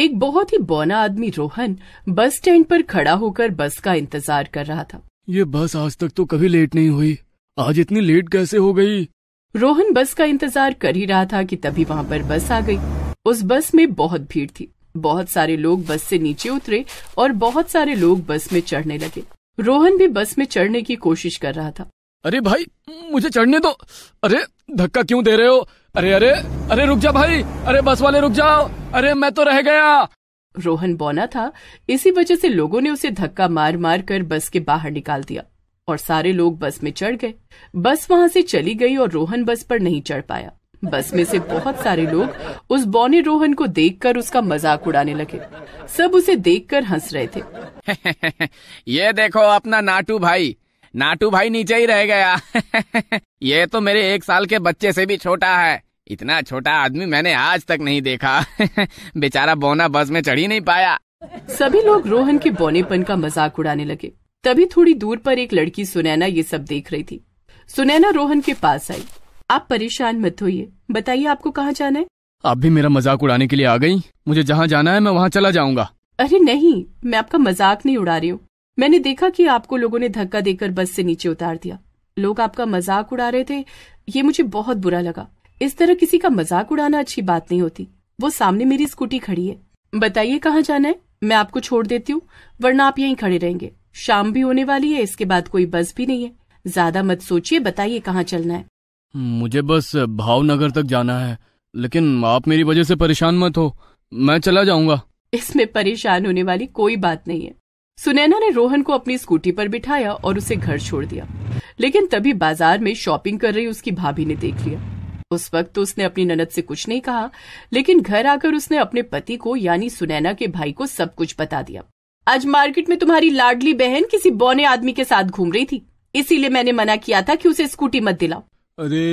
एक बहुत ही बौना आदमी रोहन बस स्टैंड पर खड़ा होकर बस का इंतजार कर रहा था ये बस आज तक तो कभी लेट नहीं हुई आज इतनी लेट कैसे हो गई रोहन बस का इंतजार कर ही रहा था कि तभी वहाँ पर बस आ गई उस बस में बहुत भीड़ थी बहुत सारे लोग बस से नीचे उतरे और बहुत सारे लोग बस में चढ़ने लगे रोहन भी बस में चढ़ने की कोशिश कर रहा था अरे भाई मुझे चढ़ने दो अरे धक्का क्यों दे रहे हो अरे अरे अरे रुक जा भाई अरे बस वाले रुक जाओ अरे मैं तो रह गया रोहन बौना था इसी वजह से लोगों ने उसे धक्का मार मार कर बस के बाहर निकाल दिया और सारे लोग बस में चढ़ गए बस वहां से चली गई और रोहन बस पर नहीं चढ़ पाया बस में से बहुत सारे लोग उस बौने रोहन को देखकर उसका मजाक उड़ाने लगे सब उसे देखकर हंस रहे थे ये देखो अपना नाटू भाई नाटू भाई नीचे ही रह गया ये तो मेरे एक साल के बच्चे से भी छोटा है इतना छोटा आदमी मैंने आज तक नहीं देखा बेचारा बोना बस में चढ़ ही नहीं पाया सभी लोग रोहन के बोनेपन का मजाक उड़ाने लगे तभी थोड़ी दूर पर एक लड़की सुनैना ये सब देख रही थी सुनैना रोहन के पास आई आप परेशान मत होइए बताइए आपको कहाँ जाना है आप भी मेरा मजाक उड़ाने के लिए आ गई मुझे जहाँ जाना है मैं वहाँ चला जाऊंगा अरे नहीं मैं आपका मजाक नहीं उड़ा रही हूँ मैंने देखा कि आपको लोगों ने धक्का देकर बस से नीचे उतार दिया लोग आपका मजाक उड़ा रहे थे ये मुझे बहुत बुरा लगा इस तरह किसी का मजाक उड़ाना अच्छी बात नहीं होती वो सामने मेरी स्कूटी खड़ी है बताइए कहाँ जाना है मैं आपको छोड़ देती हूँ वरना आप यहीं खड़े रहेंगे शाम भी होने वाली है इसके बाद कोई बस भी नहीं है ज्यादा मत सोचिए बताइए कहाँ चलना है मुझे बस भावनगर तक जाना है लेकिन आप मेरी वजह से परेशान मत हो मैं चला जाऊंगा इसमें परेशान होने वाली कोई बात नहीं है सुनैना ने रोहन को अपनी स्कूटी पर बिठाया और उसे घर छोड़ दिया लेकिन तभी बाजार में शॉपिंग कर रही उसकी भाभी ने देख लिया उस वक्त तो उसने अपनी ननद से कुछ नहीं कहा लेकिन घर आकर उसने अपने पति को यानी सुनैना के भाई को सब कुछ बता दिया आज मार्केट में तुम्हारी लाडली बहन किसी बौने आदमी के साथ घूम रही थी इसीलिए मैंने मना किया था कि उसे स्कूटी मत दिलाओ अरे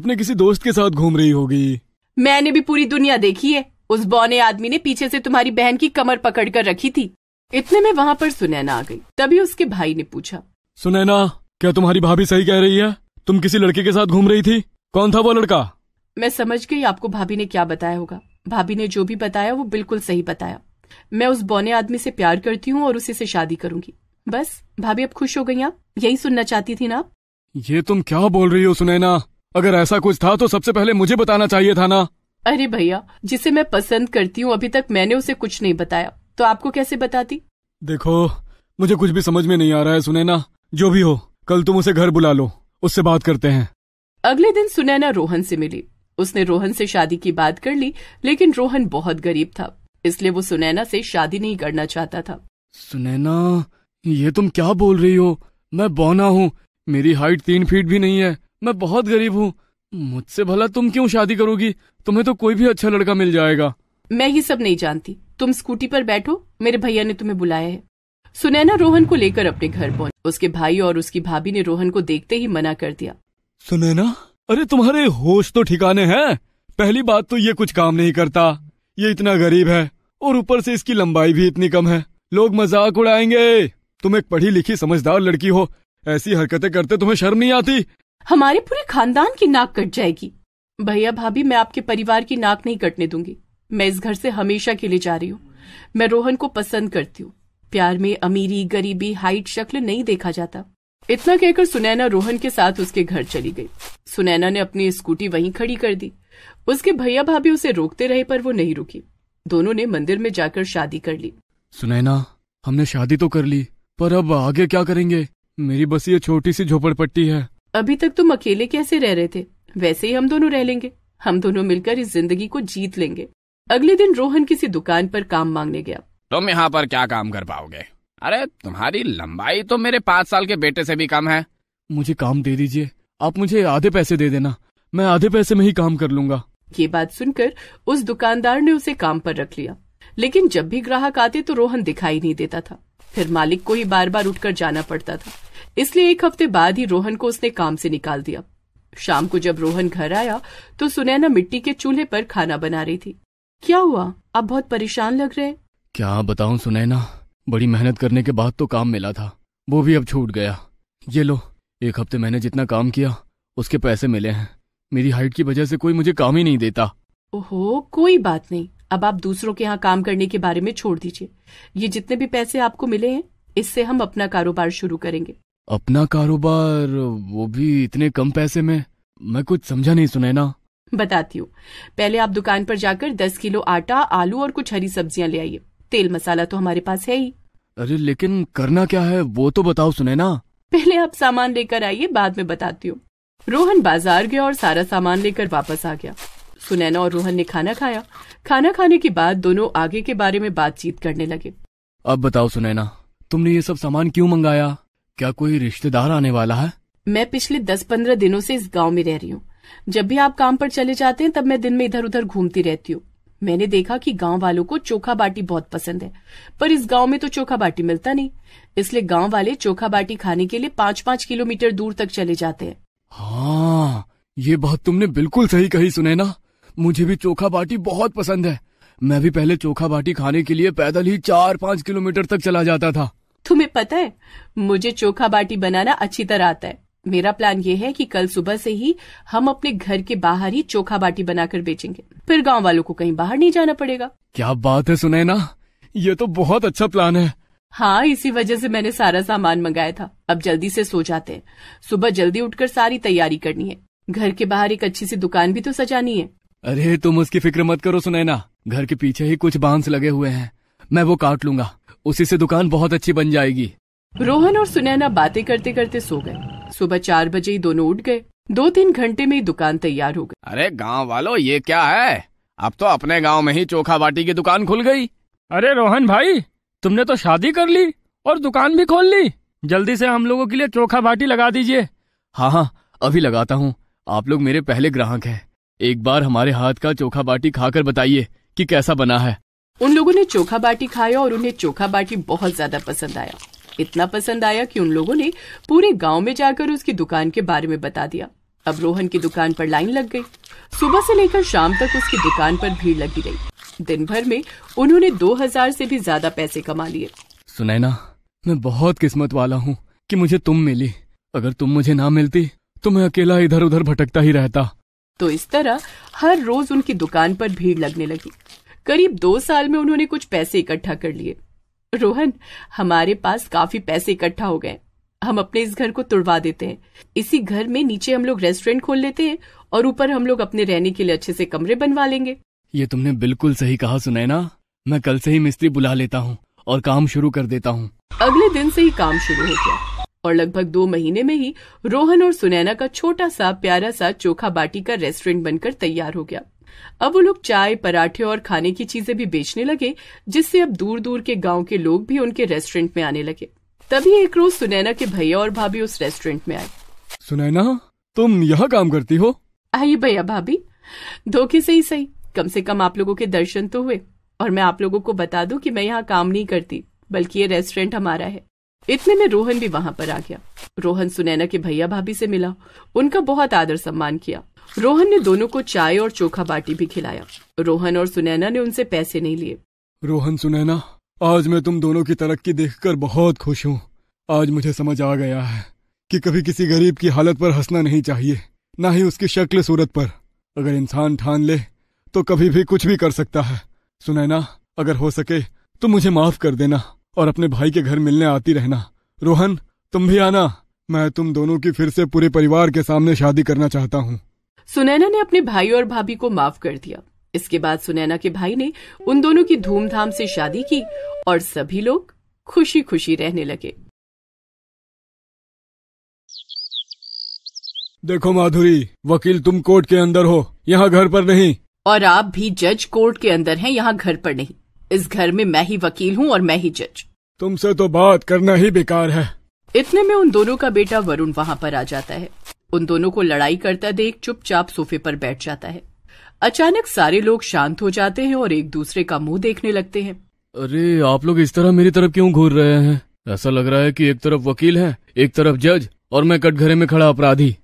अपने किसी दोस्त के साथ घूम रही होगी मैंने भी पूरी दुनिया देखी है उस बौने आदमी ने पीछे से तुम्हारी बहन की कमर पकड़ कर रखी थी इतने में वहाँ पर सुनैना आ गई तभी उसके भाई ने पूछा सुनैना क्या तुम्हारी भाभी सही कह रही है तुम किसी लड़के के साथ घूम रही थी कौन था वो लड़का मैं समझ गई आपको भाभी ने क्या बताया होगा भाभी ने जो भी बताया वो बिल्कुल सही बताया मैं उस बौने आदमी से प्यार करती हूँ और उसी से शादी करूंगी बस भाभी अब खुश हो गई आप यही सुनना चाहती थी ना आप ये तुम क्या बोल रही हो सुनैना अगर ऐसा कुछ था तो सबसे पहले मुझे बताना चाहिए था ना अरे भैया जिसे मैं पसंद करती हूँ अभी तक मैंने उसे कुछ नहीं बताया तो आपको कैसे बताती देखो मुझे कुछ भी समझ में नहीं आ रहा है सुनैना जो भी हो कल तुम उसे घर बुला लो उससे बात करते हैं अगले दिन सुनैना रोहन से मिली उसने रोहन से शादी की बात कर ली लेकिन रोहन बहुत गरीब था इसलिए वो सुनैना से शादी नहीं करना चाहता था सुनैना ये तुम क्या बोल रही हो मैं बौना हूँ मेरी हाइट तीन फीट भी नहीं है मैं बहुत गरीब हूँ मुझसे भला तुम क्यों शादी करोगी तुम्हें तो कोई भी अच्छा लड़का मिल जाएगा मैं ये सब नहीं जानती तुम स्कूटी पर बैठो मेरे भैया ने तुम्हें बुलाया है सुनैना रोहन को लेकर अपने घर पहुंच उसके भाई और उसकी भाभी ने रोहन को देखते ही मना कर दिया सुनैना अरे तुम्हारे होश तो ठिकाने हैं पहली बात तो ये कुछ काम नहीं करता ये इतना गरीब है और ऊपर से इसकी लंबाई भी इतनी कम है लोग मजाक उड़ाएंगे तुम एक पढ़ी लिखी समझदार लड़की हो ऐसी हरकतें करते तुम्हें शर्म नहीं आती हमारे पूरे खानदान की नाक कट जाएगी भैया भाभी मैं आपके परिवार की नाक नहीं कटने दूंगी मैं इस घर से हमेशा के लिए जा रही हूँ मैं रोहन को पसंद करती हूँ प्यार में अमीरी गरीबी हाइट शक्ल नहीं देखा जाता इतना कहकर सुनैना रोहन के साथ उसके घर चली गई सुनैना ने अपनी स्कूटी वहीं खड़ी कर दी उसके भैया भाभी उसे रोकते रहे पर वो नहीं रुकी दोनों ने मंदिर में जाकर शादी कर ली सुनैना हमने शादी तो कर ली पर अब आगे क्या करेंगे मेरी बस ये छोटी सी झोपड़पट्टी है अभी तक तुम अकेले कैसे रह रहे थे वैसे ही हम दोनों रह लेंगे हम दोनों मिलकर इस जिंदगी को जीत लेंगे अगले दिन रोहन किसी दुकान पर काम मांगने गया तुम यहाँ पर क्या काम कर पाओगे अरे तुम्हारी लंबाई तो मेरे पाँच साल के बेटे से भी कम है मुझे काम दे दीजिए आप मुझे आधे पैसे दे देना मैं आधे पैसे में ही काम कर लूंगा ये बात सुनकर उस दुकानदार ने उसे काम पर रख लिया लेकिन जब भी ग्राहक आते तो रोहन दिखाई नहीं देता था फिर मालिक को ही बार बार उठकर जाना पड़ता था इसलिए एक हफ्ते बाद ही रोहन को उसने काम से निकाल दिया शाम को जब रोहन घर आया तो सुनैना मिट्टी के चूल्हे पर खाना बना रही थी क्या हुआ आप बहुत परेशान लग रहे क्या बताऊं सुनैना बड़ी मेहनत करने के बाद तो काम मिला था वो भी अब छूट गया ये लो एक हफ्ते मैंने जितना काम किया उसके पैसे मिले हैं मेरी हाइट की वजह से कोई मुझे काम ही नहीं देता ओहो कोई बात नहीं अब आप दूसरों के यहाँ काम करने के बारे में छोड़ दीजिए ये जितने भी पैसे आपको मिले हैं इससे हम अपना कारोबार शुरू करेंगे अपना कारोबार वो भी इतने कम पैसे में मैं कुछ समझा नहीं सुनैना बताती हूँ पहले आप दुकान पर जाकर दस किलो आटा आलू और कुछ हरी सब्जियाँ ले आइए तेल मसाला तो हमारे पास है ही अरे लेकिन करना क्या है वो तो बताओ सुने ना पहले आप सामान लेकर आइए बाद में बताती हूँ रोहन बाजार गया और सारा सामान लेकर वापस आ गया सुनैना और रोहन ने खाना खाया खाना खाने के बाद दोनों आगे के बारे में बातचीत करने लगे अब बताओ सुनैना तुमने ये सब सामान क्यों मंगाया क्या कोई रिश्तेदार आने वाला है मैं पिछले दस पंद्रह दिनों से इस गांव में रह रही हूँ जब भी आप काम पर चले जाते हैं तब मैं दिन में इधर उधर घूमती रहती हूँ मैंने देखा कि गांव वालों को चोखा बाटी बहुत पसंद है पर इस गांव में तो चोखा बाटी मिलता नहीं इसलिए गांव वाले चोखा बाटी खाने के लिए पाँच पाँच किलोमीटर दूर तक चले जाते हैं हाँ ये बात तुमने बिल्कुल सही कही सुने ना मुझे भी चोखा बाटी बहुत पसंद है मैं भी पहले चोखा बाटी खाने के लिए पैदल ही चार पाँच किलोमीटर तक चला जाता था तुम्हें पता है मुझे चोखा बाटी बनाना अच्छी तरह आता है मेरा प्लान ये है कि कल सुबह से ही हम अपने घर के बाहर ही चोखा बाटी बनाकर बेचेंगे फिर गांव वालों को कहीं बाहर नहीं जाना पड़ेगा क्या बात है सुने ना ये तो बहुत अच्छा प्लान है हाँ इसी वजह से मैंने सारा सामान मंगाया था अब जल्दी से सो जाते हैं सुबह जल्दी उठकर सारी तैयारी करनी है घर के बाहर एक अच्छी सी दुकान भी तो सजानी है अरे तुम उसकी फिक्र मत करो सुनैना घर के पीछे ही कुछ बांस लगे हुए हैं मैं वो काट लूंगा उसी से दुकान बहुत अच्छी बन जाएगी रोहन और सुनैना बातें करते करते सो गए सुबह चार बजे ही दोनों उठ गए दो तीन घंटे में ही दुकान तैयार हो गई अरे गांव वालों ये क्या है अब तो अपने गांव में ही चोखा बाटी की दुकान खुल गई अरे रोहन भाई तुमने तो शादी कर ली और दुकान भी खोल ली जल्दी से हम लोगों के लिए चोखा बाटी लगा दीजिए हाँ हाँ अभी लगाता हूँ आप लोग मेरे पहले ग्राहक हैं एक बार हमारे हाथ का चोखा बाटी खाकर बताइए कि कैसा बना है उन लोगों ने चोखा बाटी खाया और उन्हें चोखा बाटी बहुत ज्यादा पसंद आया इतना पसंद आया कि उन लोगों ने पूरे गांव में जाकर उसकी दुकान के बारे में बता दिया अब रोहन की दुकान पर लाइन लग गई सुबह से लेकर शाम तक उसकी दुकान पर भीड़ लगी रही दिन भर में उन्होंने दो हजार से भी ज्यादा पैसे कमा लिए सुनैना मैं बहुत किस्मत वाला हूँ कि मुझे तुम मिली अगर तुम मुझे ना मिलती तो मैं अकेला इधर उधर भटकता ही रहता तो इस तरह हर रोज उनकी दुकान पर भीड़ लगने लगी करीब दो साल में उन्होंने कुछ पैसे इकट्ठा कर लिए रोहन हमारे पास काफी पैसे इकट्ठा हो गए हम अपने इस घर को तुड़वा देते हैं इसी घर में नीचे हम लोग रेस्टोरेंट खोल लेते हैं और ऊपर हम लोग अपने रहने के लिए अच्छे से कमरे बनवा लेंगे ये तुमने बिल्कुल सही कहा सुनैना मैं कल से ही मिस्त्री बुला लेता हूँ और काम शुरू कर देता हूँ अगले दिन से ही काम शुरू हो गया और लगभग दो महीने में ही रोहन और सुनैना का छोटा सा प्यारा सा चोखा बाटी का रेस्टोरेंट बनकर तैयार हो गया अब वो लोग चाय पराठे और खाने की चीजें भी बेचने लगे जिससे अब दूर दूर के गांव के लोग भी उनके रेस्टोरेंट में आने लगे तभी एक रोज सुनैना के भैया और भाभी उस रेस्टोरेंट में आए सुनैना तुम यहाँ काम करती हो आई भैया भाभी धोखे से ही सही कम से कम आप लोगों के दर्शन तो हुए और मैं आप लोगों को बता दूं कि मैं यहाँ काम नहीं करती बल्कि ये रेस्टोरेंट हमारा है इतने में रोहन भी वहाँ पर आ गया रोहन सुनैना के भैया भाभी से मिला उनका बहुत आदर सम्मान किया रोहन ने दोनों को चाय और चोखा बाटी भी खिलाया रोहन और सुनैना ने उनसे पैसे नहीं लिए रोहन सुनैना आज मैं तुम दोनों की तरक्की देखकर बहुत खुश हूँ आज मुझे समझ आ गया है कि कभी किसी गरीब की हालत पर हंसना नहीं चाहिए ना ही उसकी शक्ल सूरत पर अगर इंसान ठान ले तो कभी भी कुछ भी कर सकता है सुनैना अगर हो सके तो मुझे माफ कर देना और अपने भाई के घर मिलने आती रहना रोहन तुम भी आना मैं तुम दोनों की फिर से पूरे परिवार के सामने शादी करना चाहता हूँ सुनैना ने अपने भाई और भाभी को माफ कर दिया इसके बाद सुनैना के भाई ने उन दोनों की धूमधाम से शादी की और सभी लोग खुशी खुशी रहने लगे देखो माधुरी वकील तुम कोर्ट के अंदर हो यहाँ घर पर नहीं और आप भी जज कोर्ट के अंदर हैं यहाँ घर पर नहीं इस घर में मैं ही वकील हूँ और मैं ही जज तुमसे तो बात करना ही बेकार है इतने में उन दोनों का बेटा वरुण वहाँ पर आ जाता है उन दोनों को लड़ाई करता देख चुपचाप सोफे पर बैठ जाता है अचानक सारे लोग शांत हो जाते हैं और एक दूसरे का मुंह देखने लगते हैं अरे आप लोग इस तरह मेरी तरफ क्यों घूर रहे हैं ऐसा लग रहा है कि एक तरफ वकील है एक तरफ जज और मैं कटघरे में खड़ा अपराधी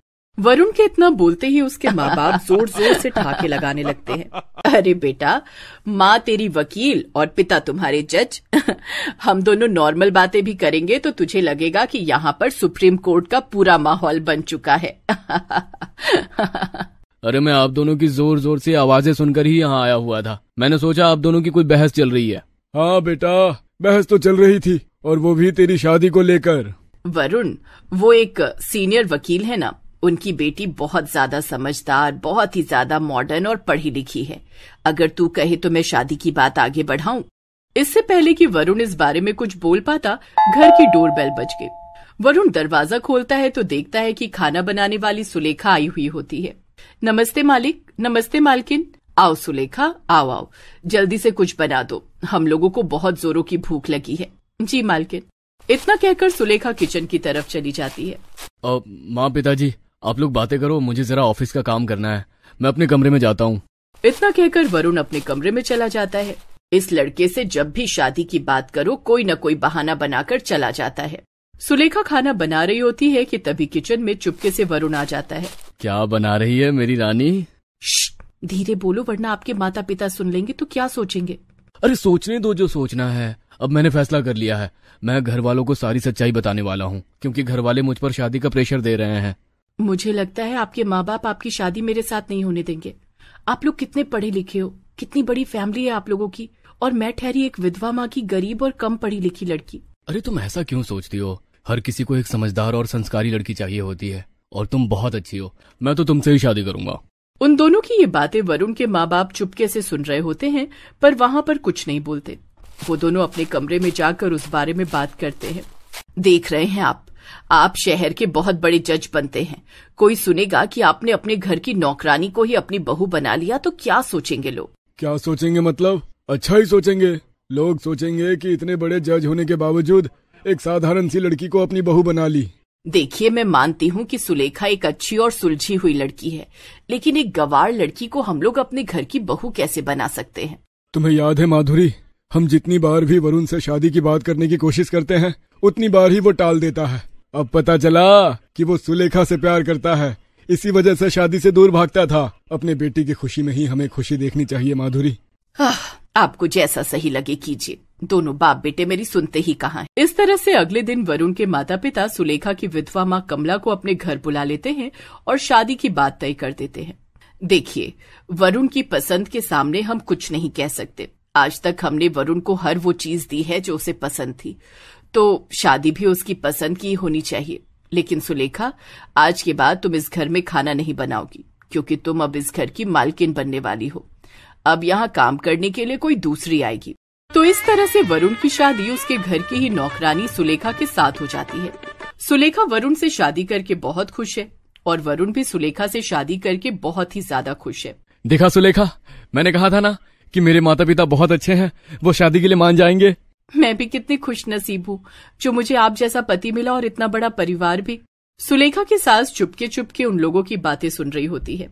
वरुण के इतना बोलते ही उसके माँ बाप जोर जोर से ठाके लगाने लगते हैं अरे बेटा माँ तेरी वकील और पिता तुम्हारे जज हम दोनों नॉर्मल बातें भी करेंगे तो तुझे लगेगा कि यहाँ पर सुप्रीम कोर्ट का पूरा माहौल बन चुका है अरे मैं आप दोनों की जोर जोर से आवाजें सुनकर ही यहाँ आया हुआ था मैंने सोचा आप दोनों की कोई बहस चल रही है हाँ बेटा बहस तो चल रही थी और वो भी तेरी शादी को लेकर वरुण वो एक सीनियर वकील है ना उनकी बेटी बहुत ज्यादा समझदार बहुत ही ज्यादा मॉडर्न और पढ़ी लिखी है अगर तू कहे तो मैं शादी की बात आगे बढ़ाऊं इससे पहले कि वरुण इस बारे में कुछ बोल पाता घर की बेल बज गई वरुण दरवाजा खोलता है तो देखता है कि खाना बनाने वाली सुलेखा आई हुई होती है नमस्ते मालिक नमस्ते मालकिन आओ सुलेखा आओ आओ जल्दी से कुछ बना दो हम लोगों को बहुत जोरों की भूख लगी है जी मालकिन इतना कहकर सुलेखा किचन की तरफ चली जाती है माँ पिताजी आप लोग बातें करो मुझे जरा ऑफिस का काम करना है मैं अपने कमरे में जाता हूँ इतना कहकर वरुण अपने कमरे में चला जाता है इस लड़के से जब भी शादी की बात करो कोई न कोई बहाना बनाकर चला जाता है सुलेखा खाना बना रही होती है कि तभी किचन में चुपके से वरुण आ जाता है क्या बना रही है मेरी रानी धीरे बोलो वरना आपके माता पिता सुन लेंगे तो क्या सोचेंगे अरे सोचने दो जो सोचना है अब मैंने फैसला कर लिया है मैं घर वालों को सारी सच्चाई बताने वाला हूँ क्योंकि घर वाले मुझ पर शादी का प्रेशर दे रहे हैं मुझे लगता है आपके माँ बाप आपकी शादी मेरे साथ नहीं होने देंगे आप लोग कितने पढ़े लिखे हो कितनी बड़ी फैमिली है आप लोगों की और मैं ठहरी एक विधवा माँ की गरीब और कम पढ़ी लिखी लड़की अरे तुम ऐसा क्यों सोचती हो हर किसी को एक समझदार और संस्कारी लड़की चाहिए होती है और तुम बहुत अच्छी हो मैं तो तुमसे ही शादी करूंगा उन दोनों की ये बातें वरुण के माँ बाप चुपके से सुन रहे होते हैं पर वहाँ पर कुछ नहीं बोलते वो दोनों अपने कमरे में जाकर उस बारे में बात करते हैं देख रहे हैं आप आप शहर के बहुत बड़े जज बनते हैं कोई सुनेगा कि आपने अपने घर की नौकरानी को ही अपनी बहू बना लिया तो क्या सोचेंगे लोग क्या सोचेंगे मतलब अच्छा ही सोचेंगे लोग सोचेंगे कि इतने बड़े जज होने के बावजूद एक साधारण सी लड़की को अपनी बहू बना ली देखिए मैं मानती हूँ कि सुलेखा एक अच्छी और सुलझी हुई लड़की है लेकिन एक गवार लड़की को हम लोग अपने घर की बहू कैसे बना सकते हैं तुम्हें याद है माधुरी हम जितनी बार भी वरुण से शादी की बात करने की कोशिश करते हैं उतनी बार ही वो टाल देता है अब पता चला कि वो सुलेखा से प्यार करता है इसी वजह से शादी से दूर भागता था अपने बेटी की खुशी में ही हमें खुशी देखनी चाहिए माधुरी आपको जैसा सही लगे कीजिए दोनों बाप बेटे मेरी सुनते ही कहा है इस तरह से अगले दिन वरुण के माता पिता सुलेखा की विधवा माँ कमला को अपने घर बुला लेते हैं और शादी की बात तय कर देते हैं देखिए वरुण की पसंद के सामने हम कुछ नहीं कह सकते आज तक हमने वरुण को हर वो चीज दी है जो उसे पसंद थी तो शादी भी उसकी पसंद की होनी चाहिए लेकिन सुलेखा आज के बाद तुम इस घर में खाना नहीं बनाओगी क्योंकि तुम अब इस घर की मालकिन बनने वाली हो अब यहाँ काम करने के लिए कोई दूसरी आएगी तो इस तरह से वरुण की शादी उसके घर की ही नौकरानी सुलेखा के साथ हो जाती है सुलेखा वरुण से शादी करके बहुत खुश है और वरुण भी सुलेखा से शादी करके बहुत ही ज्यादा खुश है देखा सुलेखा मैंने कहा था ना कि मेरे माता पिता बहुत अच्छे हैं वो शादी के लिए मान जाएंगे मैं भी कितनी खुश नसीब हूँ जो मुझे आप जैसा पति मिला और इतना बड़ा परिवार भी सुलेखा की सास चुपके चुपके उन लोगों की बातें सुन रही होती है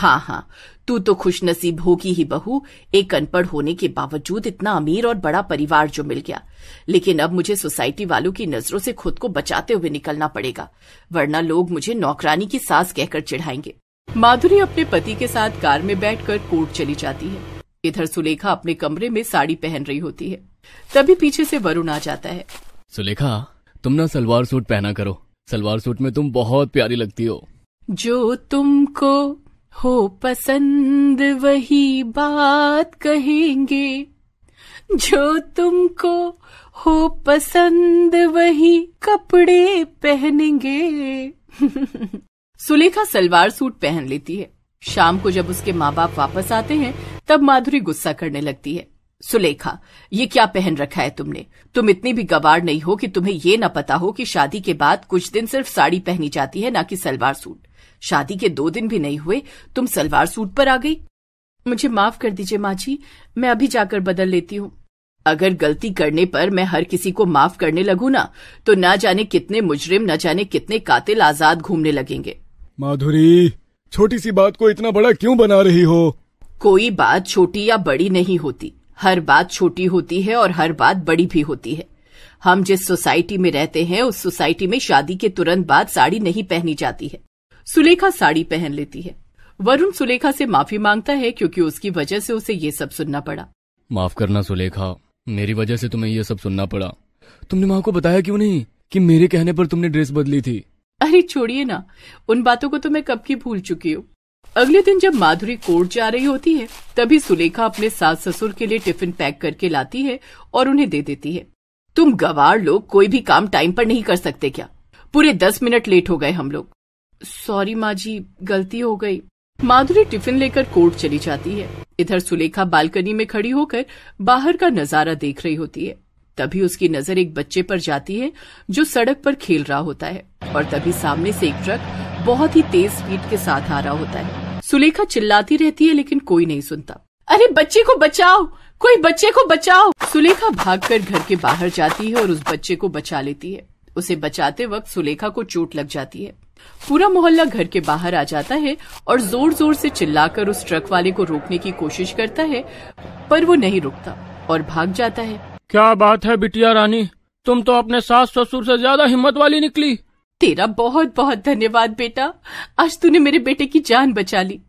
हाँ हाँ तू तो खुश नसीब होगी ही बहू एक अनपढ़ होने के बावजूद इतना अमीर और बड़ा परिवार जो मिल गया लेकिन अब मुझे सोसाइटी वालों की नजरों से खुद को बचाते हुए निकलना पड़ेगा वरना लोग मुझे नौकरानी की सास कहकर चिढ़ाएंगे माधुरी अपने पति के साथ कार में बैठकर कोर्ट चली जाती है इधर सुलेखा अपने कमरे में साड़ी पहन रही होती है तभी पीछे से वरुण आ जाता है सुलेखा तुम ना सलवार सूट पहना करो सलवार सूट में तुम बहुत प्यारी लगती हो जो तुमको हो पसंद वही बात कहेंगे जो तुमको हो पसंद वही कपड़े पहनेंगे सुलेखा सलवार सूट पहन लेती है शाम को जब उसके माँ बाप वापस आते हैं तब माधुरी गुस्सा करने लगती है सुलेखा ये क्या पहन रखा है तुमने तुम इतनी भी गवार नहीं हो कि तुम्हें ये न पता हो कि शादी के बाद कुछ दिन सिर्फ साड़ी पहनी जाती है ना कि सलवार सूट शादी के दो दिन भी नहीं हुए तुम सलवार सूट पर आ गई मुझे माफ कर दीजिए माँ जी मैं अभी जाकर बदल लेती हूँ अगर गलती करने पर मैं हर किसी को माफ करने लगू ना तो न जाने कितने मुजरिम न जाने कितने कातिल आजाद घूमने लगेंगे माधुरी छोटी सी बात को इतना बड़ा क्यों बना रही हो कोई बात छोटी या बड़ी नहीं होती हर बात छोटी होती है और हर बात बड़ी भी होती है हम जिस सोसाइटी में रहते हैं उस सोसाइटी में शादी के तुरंत बाद साड़ी नहीं पहनी जाती है सुलेखा साड़ी पहन लेती है वरुण सुलेखा से माफी मांगता है क्योंकि उसकी वजह से उसे ये सब सुनना पड़ा माफ करना सुलेखा मेरी वजह से तुम्हें ये सब सुनना पड़ा तुमने माँ को बताया क्यों नहीं कि मेरे कहने पर तुमने ड्रेस बदली थी अरे छोड़िए ना उन बातों को तो मैं कब की भूल चुकी हूँ अगले दिन जब माधुरी कोर्ट जा रही होती है तभी सुलेखा अपने सास ससुर के लिए टिफिन पैक करके लाती है और उन्हें दे देती है तुम गवार लोग कोई भी काम टाइम पर नहीं कर सकते क्या पूरे दस मिनट लेट हो गए हम लोग सॉरी माँ जी गलती हो गई माधुरी टिफिन लेकर कोर्ट चली जाती है इधर सुलेखा बालकनी में खड़ी होकर बाहर का नजारा देख रही होती है तभी उसकी नजर एक बच्चे पर जाती है जो सड़क पर खेल रहा होता है और तभी सामने से एक ट्रक बहुत ही तेज स्पीड के साथ आ रहा होता है सुलेखा चिल्लाती रहती है लेकिन कोई नहीं सुनता अरे बच्चे को बचाओ कोई बच्चे को बचाओ सुलेखा भागकर घर के बाहर जाती है और उस बच्चे को बचा लेती है उसे बचाते वक्त सुलेखा को चोट लग जाती है पूरा मोहल्ला घर के बाहर आ जाता है और जोर जोर से चिल्लाकर उस ट्रक वाले को रोकने की कोशिश करता है पर वो नहीं रुकता और भाग जाता है क्या बात है बिटिया रानी तुम तो अपने सास ससुर से ज्यादा हिम्मत वाली निकली तेरा बहुत बहुत धन्यवाद बेटा आज तूने मेरे बेटे की जान बचा ली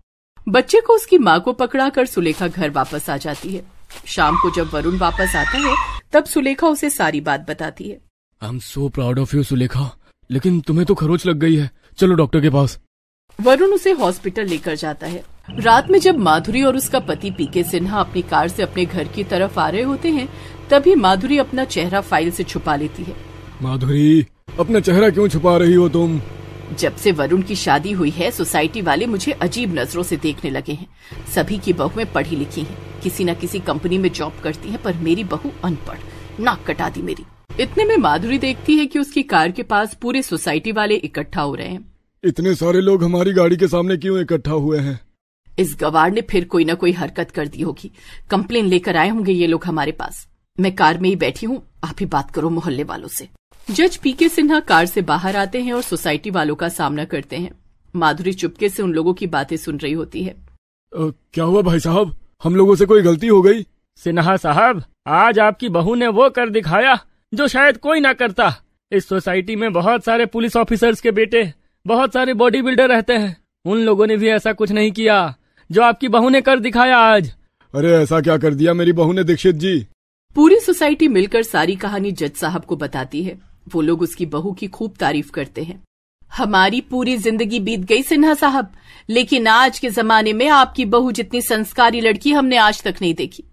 बच्चे को उसकी माँ को पकड़ा कर सुलेखा घर वापस आ जाती है शाम को जब वरुण वापस आता है तब सुलेखा उसे सारी बात बताती है I am so proud of you Sulekha लेकिन तुम्हें तो खरोच लग गई है चलो डॉक्टर के पास वरुण उसे हॉस्पिटल लेकर जाता है रात में जब माधुरी और उसका पति पीके सिन्हा अपनी कार से अपने घर की तरफ आ रहे होते हैं तभी माधुरी अपना चेहरा फाइल से छुपा लेती है माधुरी अपना चेहरा क्यों छुपा रही हो तुम जब से वरुण की शादी हुई है सोसाइटी वाले मुझे अजीब नजरों से देखने लगे हैं सभी की बहुएं पढ़ी लिखी हैं किसी न किसी कंपनी में जॉब करती हैं पर मेरी बहू अनपढ़ नाक कटा दी मेरी इतने में माधुरी देखती है कि उसकी कार के पास पूरे सोसाइटी वाले इकट्ठा हो रहे हैं इतने सारे लोग हमारी गाड़ी के सामने क्यों इकट्ठा हुए हैं इस गवार ने फिर कोई न कोई हरकत कर दी होगी कंप्लेन लेकर आए होंगे ये लोग हमारे पास मैं कार में ही बैठी हूँ आप ही बात करो मोहल्ले वालों से जज पी के सिन्हा कार से बाहर आते हैं और सोसाइटी वालों का सामना करते हैं माधुरी चुपके से उन लोगों की बातें सुन रही होती है आ, क्या हुआ भाई साहब हम लोगों से कोई गलती हो गई सिन्हा साहब आज आपकी बहू ने वो कर दिखाया जो शायद कोई ना करता इस सोसाइटी में बहुत सारे पुलिस ऑफिसर्स के बेटे बहुत सारे बॉडी बिल्डर रहते हैं उन लोगों ने भी ऐसा कुछ नहीं किया जो आपकी बहू ने कर दिखाया आज अरे ऐसा क्या कर दिया मेरी बहू ने दीक्षित जी पूरी सोसाइटी मिलकर सारी कहानी जज साहब को बताती है वो लोग उसकी बहू की खूब तारीफ करते हैं हमारी पूरी जिंदगी बीत गई सिन्हा साहब लेकिन आज के जमाने में आपकी बहू जितनी संस्कारी लड़की हमने आज तक नहीं देखी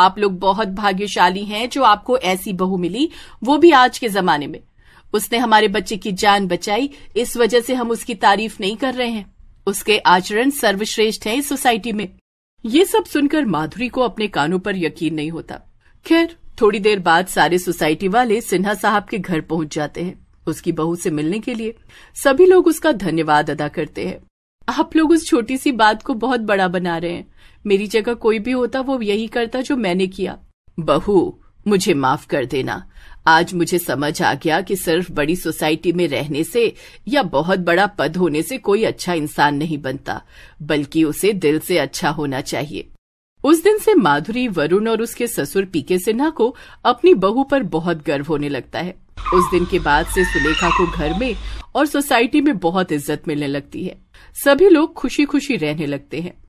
आप लोग बहुत भाग्यशाली हैं जो आपको ऐसी बहू मिली वो भी आज के जमाने में उसने हमारे बच्चे की जान बचाई इस वजह से हम उसकी तारीफ नहीं कर रहे हैं उसके आचरण सर्वश्रेष्ठ है इस सोसाइटी में ये सब सुनकर माधुरी को अपने कानों पर यकीन नहीं होता खैर थोड़ी देर बाद सारे सोसाइटी वाले सिन्हा साहब के घर पहुंच जाते हैं उसकी बहू से मिलने के लिए सभी लोग उसका धन्यवाद अदा करते हैं आप लोग उस छोटी सी बात को बहुत बड़ा बना रहे हैं मेरी जगह कोई भी होता वो यही करता जो मैंने किया बहू मुझे माफ कर देना आज मुझे समझ आ गया कि सिर्फ बड़ी सोसाइटी में रहने से या बहुत बड़ा पद होने से कोई अच्छा इंसान नहीं बनता बल्कि उसे दिल से अच्छा होना चाहिए उस दिन से माधुरी वरुण और उसके ससुर पीके सिन्हा को अपनी बहू पर बहुत गर्व होने लगता है उस दिन के बाद से सुलेखा को घर में और सोसाइटी में बहुत इज्जत मिलने लगती है सभी लोग खुशी खुशी रहने लगते हैं